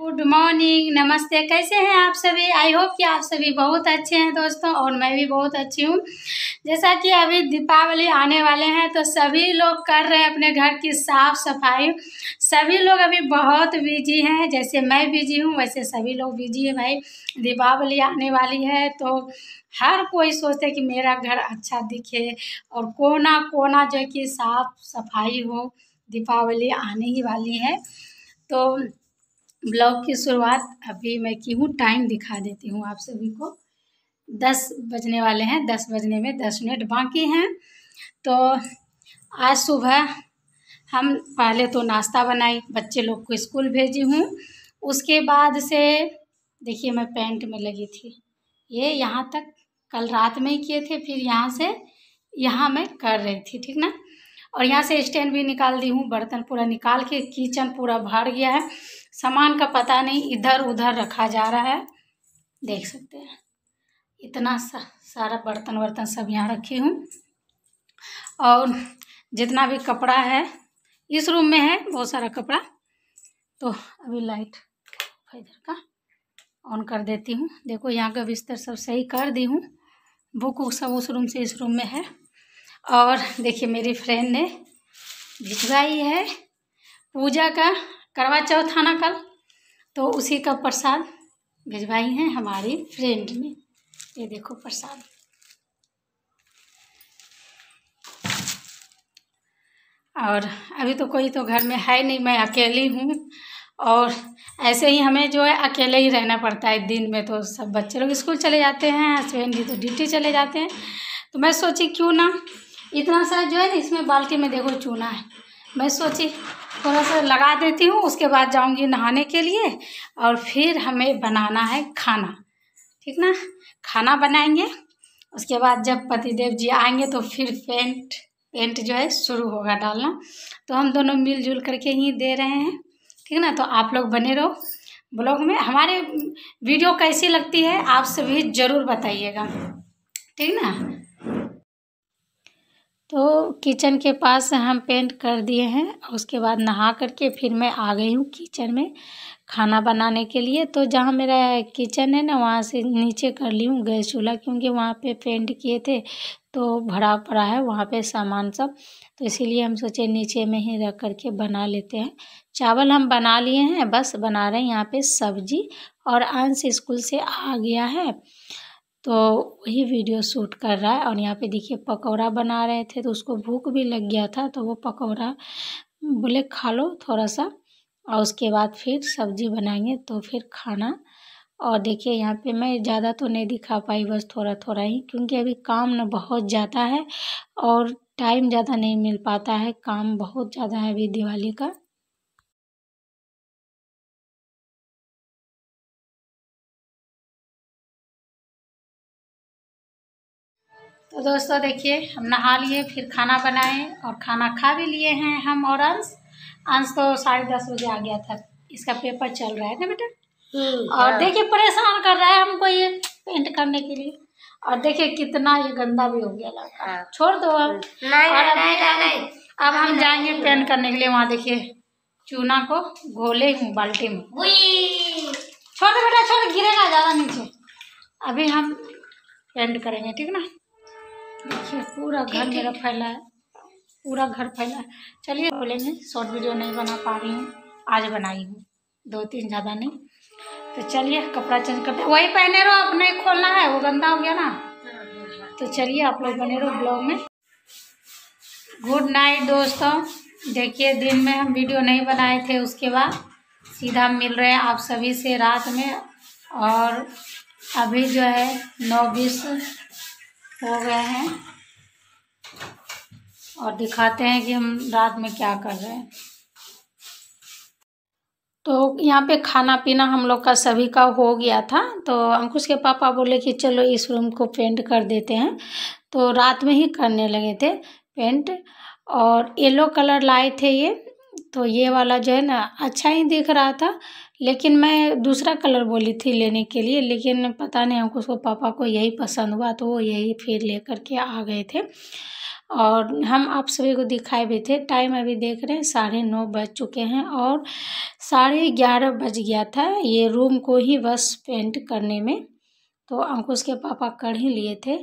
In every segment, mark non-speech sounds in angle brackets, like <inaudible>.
Good morning नमस्ते कैसे हैं आप सभी आई होप कि आप सभी बहुत अच्छे हैं दोस्तों और मैं भी बहुत अच्छी हूँ जैसा कि अभी दीपावली आने वाले हैं तो सभी लोग कर रहे हैं अपने घर की साफ सफाई सभी लोग अभी बहुत बिजी हैं जैसे मैं बिजी हूँ वैसे सभी लोग बिजी है भाई दीपावली आने वाली है तो हर कोई सोचते कि मेरा घर अच्छा दिखे और कोना कोना जो कि साफ सफाई हो दीपावली आने ही वाली है तो ब्लॉग की शुरुआत अभी मैं की हूँ टाइम दिखा देती हूँ आप सभी को दस बजने वाले हैं दस बजने में दस मिनट बाकी हैं तो आज सुबह हम पहले तो नाश्ता बनाई बच्चे लोग को स्कूल भेजी हूँ उसके बाद से देखिए मैं पेंट में लगी थी ये यहाँ तक कल रात में ही किए थे फिर यहाँ से यहाँ मैं कर रही थी ठीक ना और यहाँ से स्टैंड भी निकाल दी हूँ बर्तन पूरा निकाल के किचन पूरा भर गया है सामान का पता नहीं इधर उधर रखा जा रहा है देख सकते हैं इतना सा, सारा बर्तन वर्तन सब यहाँ रखी हूँ और जितना भी कपड़ा है इस रूम में है बहुत सारा कपड़ा तो अभी लाइट इधर का ऑन कर देती हूँ देखो यहाँ का बिस्तर सब सही कर दी हूँ बुक वुक सब उस रूम से इस रूम में है और देखिए मेरी फ्रेंड ने भिजवाई है पूजा का करवा चौथ आना कल तो उसी का प्रसाद भिजवाई हैं हमारी फ्रेंड ने ये देखो प्रसाद और अभी तो कोई तो घर में है नहीं मैं अकेली हूँ और ऐसे ही हमें जो है अकेले ही रहना पड़ता है दिन में तो सब बच्चे लोग स्कूल चले जाते हैं हस्बैंड जी तो ड्यूटी चले जाते हैं तो मैं सोची क्यों ना इतना सा जो है ना इसमें बाल्टी में देखो चूना है मैं सोची थोड़ा सा लगा देती हूँ उसके बाद जाऊँगी नहाने के लिए और फिर हमें बनाना है खाना ठीक ना खाना बनाएंगे उसके बाद जब पतिदेव जी आएंगे तो फिर पेंट पेंट जो है शुरू होगा डालना तो हम दोनों मिलजुल करके ही दे रहे हैं ठीक ना तो आप लोग बने रहो ब्लॉग में हमारे वीडियो कैसी लगती है आप सभी ज़रूर बताइएगा ठीक ना तो किचन के पास हम पेंट कर दिए हैं उसके बाद नहा करके फिर मैं आ गई हूँ किचन में खाना बनाने के लिए तो जहाँ मेरा किचन है ना वहाँ से नीचे कर ली हूँ गैस चूल्हा क्योंकि वहाँ पे पेंट किए थे तो भरा पड़ा है वहाँ पे सामान सब तो इसीलिए हम सोचे नीचे में ही रख कर के बना लेते हैं चावल हम बना लिए हैं बस बना रहे हैं यहाँ पे सब्जी और अंश स्कूल से आ गया है तो वही वीडियो शूट कर रहा है और यहाँ पे देखिए पकौड़ा बना रहे थे तो उसको भूख भी लग गया था तो वो पकौड़ा बोले खा लो थोड़ा सा और उसके बाद फिर सब्जी बनाएंगे तो फिर खाना और देखिए यहाँ पे मैं ज़्यादा तो नहीं दिखा पाई बस थोड़ा थोड़ा ही क्योंकि अभी काम ना बहुत ज़्यादा है और टाइम ज़्यादा नहीं मिल पाता है काम बहुत ज़्यादा है अभी दिवाली का तो दोस्तों देखिए हम नहा लिए फिर खाना बनाए और खाना खा भी लिए हैं हम और अंश अंश तो साढ़े दस बजे आ गया था इसका पेपर चल रहा है ना बेटा हम्म, और हाँ। देखिए परेशान कर रहा है हमको ये पेंट करने के लिए और देखिए कितना ये गंदा भी हो गया लगा हाँ। छोड़ दो अब अब अब हम जाएंगे पेंट करने के लिए वहाँ देखिए चूना को घोले हूँ बाल्टी में छोड़ बेटा छोड़ गिरेगा ज़्यादा नीचे अभी हम पेंट करेंगे ठीक ना देखिए अच्छा, पूरा घर मेरा फैला है पूरा घर फैला है चलिए बोले मैं शॉर्ट वीडियो नहीं बना पा रही हूँ आज बनाई हूँ दो तीन ज़्यादा नहीं तो चलिए कपड़ा चेंज करते वही पहने रहो अपने खोलना है वो गंदा हो गया ना तो चलिए आप लोग बने रहो ब्लॉग में गुड नाइट दोस्तों देखिए दिन में हम वीडियो नहीं बनाए थे उसके बाद सीधा मिल रहे हैं आप सभी से रात में और अभी जो है नौ बीस हो गए हैं और दिखाते हैं कि हम रात में क्या कर रहे हैं तो यहाँ पे खाना पीना हम लोग का सभी का हो गया था तो अंकुश के पापा बोले कि चलो इस रूम को पेंट कर देते हैं तो रात में ही करने लगे थे पेंट और येलो कलर लाए थे ये तो ये वाला जो है ना अच्छा ही दिख रहा था लेकिन मैं दूसरा कलर बोली थी लेने के लिए लेकिन पता नहीं हमको उसको पापा को यही पसंद हुआ तो वो यही फिर ले करके आ गए थे और हम आप सभी को दिखाए भी थे टाइम अभी देख रहे हैं साढ़े नौ बज चुके हैं और साढ़े ग्यारह बज गया था ये रूम को ही बस पेंट करने में तो अंकुश के पापा कर ही लिए थे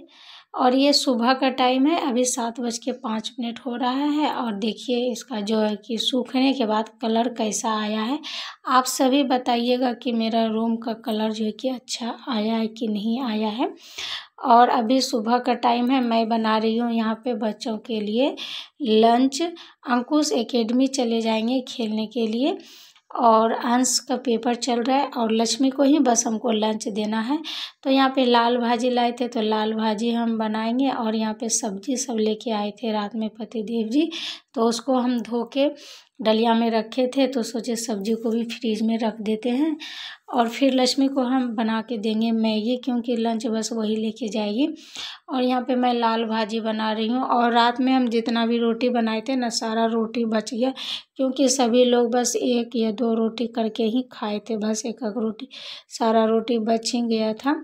और ये सुबह का टाइम है अभी सात बज के पाँच मिनट हो रहा है और देखिए इसका जो है कि सूखने के बाद कलर कैसा आया है आप सभी बताइएगा कि मेरा रूम का कलर जो है कि अच्छा आया है कि नहीं आया है और अभी सुबह का टाइम है मैं बना रही हूँ यहाँ पे बच्चों के लिए लंच अंकुश एकेडमी चले जाएंगे खेलने के लिए और अंश का पेपर चल रहा है और लक्ष्मी को ही बस हमको लंच देना है तो यहाँ पे लाल भाजी लाए थे तो लाल भाजी हम बनाएंगे और यहाँ पे सब्जी सब लेके आए थे रात में पतिदेव जी तो उसको हम धो के डलिया में रखे थे तो सोचे सब्जी को भी फ्रीज में रख देते हैं और फिर लक्ष्मी को हम बना के देंगे मैगी क्योंकि लंच बस वही लेके जाएगी और यहाँ पे मैं लाल भाजी बना रही हूँ और रात में हम जितना भी रोटी बनाए थे ना सारा रोटी बच गया क्योंकि सभी लोग बस एक या दो रोटी करके ही खाए थे बस एक एक रोटी सारा रोटी बच ही गया था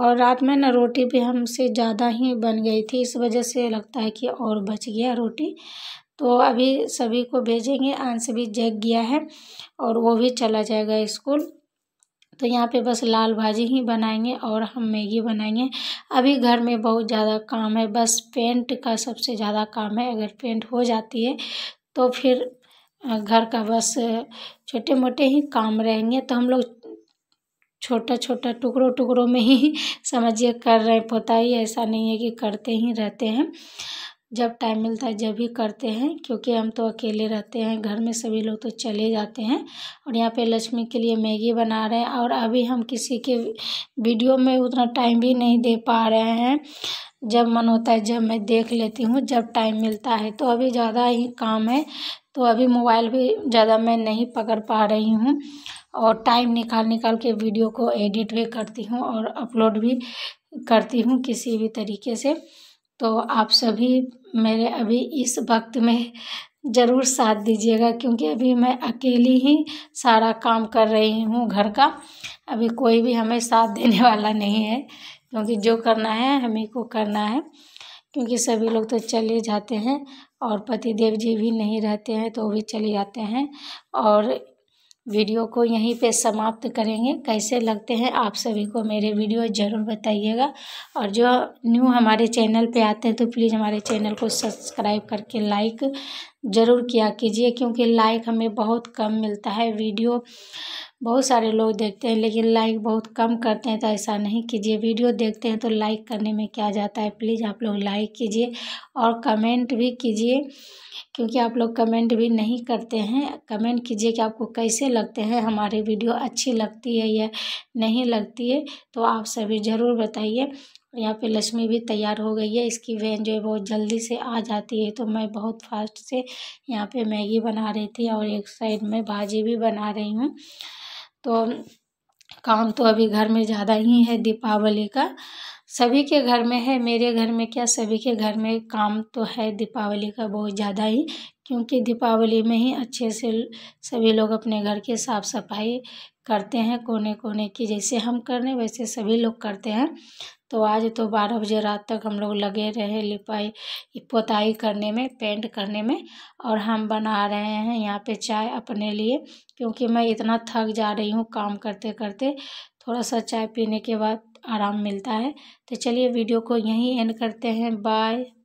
और रात में ना रोटी भी हमसे ज़्यादा ही बन गई थी इस वजह से लगता है कि और बच गया रोटी तो अभी सभी को भेजेंगे आंस भी जग गया है और वो भी चला जाएगा स्कूल तो यहाँ पे बस लाल भाजी ही बनाएंगे और हम मैगी बनाएंगे अभी घर में बहुत ज़्यादा काम है बस पेंट का सबसे ज़्यादा काम है अगर पेंट हो जाती है तो फिर घर का बस छोटे मोटे ही काम रहेंगे तो हम लोग छोटा छोटा टुकड़ों टुकड़ों में ही <laughs> समझिए कर रहे हैं पोताई ऐसा नहीं है कि करते ही रहते हैं जब टाइम मिलता है जब ही करते हैं क्योंकि हम तो अकेले रहते हैं घर में सभी लोग तो चले जाते हैं और यहाँ पे लक्ष्मी के लिए मैगी बना रहे हैं और अभी हम किसी के वीडियो में उतना टाइम भी नहीं दे पा रहे हैं जब मन होता है जब मैं देख लेती हूँ जब टाइम मिलता है तो अभी ज़्यादा ही काम है तो अभी मोबाइल भी ज़्यादा मैं नहीं पकड़ पा रही हूँ और टाइम निकाल निकाल के वीडियो को एडिट भी करती हूँ और अपलोड भी करती हूँ किसी भी तरीके से तो आप सभी मेरे अभी इस वक्त में ज़रूर साथ दीजिएगा क्योंकि अभी मैं अकेली ही सारा काम कर रही हूँ घर का अभी कोई भी हमें साथ देने वाला नहीं है क्योंकि जो करना है हमें को करना है क्योंकि सभी लोग तो चले जाते हैं और पति देव जी भी नहीं रहते हैं तो भी चले जाते हैं और वीडियो को यहीं पे समाप्त करेंगे कैसे लगते हैं आप सभी को मेरे वीडियो ज़रूर बताइएगा और जो न्यू हमारे चैनल पे आते हैं तो प्लीज़ हमारे चैनल को सब्सक्राइब करके लाइक ज़रूर किया कीजिए क्योंकि लाइक हमें बहुत कम मिलता है वीडियो बहुत सारे लोग देखते हैं लेकिन लाइक बहुत कम करते हैं तो ऐसा नहीं कीजिए वीडियो देखते हैं तो लाइक करने में क्या जाता है प्लीज़ आप लोग लाइक कीजिए और कमेंट भी कीजिए क्योंकि आप लोग कमेंट भी नहीं करते हैं कमेंट कीजिए कि आपको कैसे लगते हैं हमारी वीडियो अच्छी लगती है या नहीं लगती है तो आप सभी ज़रूर बताइए यहाँ पे लक्ष्मी भी तैयार हो गई है इसकी वैन जो है बहुत जल्दी से आ जाती है तो मैं बहुत फास्ट से यहाँ पे मैगी बना रही थी और एक साइड में भाजी भी बना रही हूँ तो काम तो अभी घर में ज़्यादा ही है दीपावली का सभी के घर में है मेरे घर में क्या सभी के घर में काम तो है दीपावली का बहुत ज़्यादा ही क्योंकि दीपावली में ही अच्छे से सभी लोग अपने घर की साफ़ सफाई करते हैं कोने कोने की जैसे हम कर रहे हैं वैसे सभी लोग करते हैं तो आज तो बारह बजे रात तक हम लोग लगे रहे लिपाई पोताई करने में पेंट करने में और हम बना रहे हैं यहाँ पे चाय अपने लिए क्योंकि मैं इतना थक जा रही हूँ काम करते करते थोड़ा सा चाय पीने के बाद आराम मिलता है तो चलिए वीडियो को यहीं एंड करते हैं बाय